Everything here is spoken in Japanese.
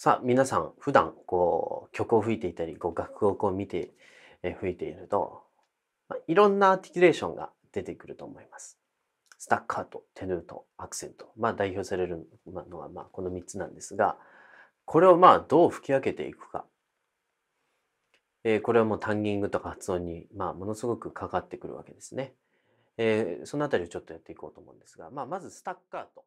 さあ皆さん普段こう曲を吹いていたりこう楽譜を見て吹いていると、まあ、いろんなアーティキュレーションが出てくると思います。スタッカート、テヌート、アクセント、まあ、代表されるのはまあこの3つなんですがこれをまあどう吹き分けていくか、えー、これはもうタンギングとか発音にまあものすごくかかってくるわけですね。えー、そのあたりをちょっとやっていこうと思うんですが、まあ、まずスタッカート。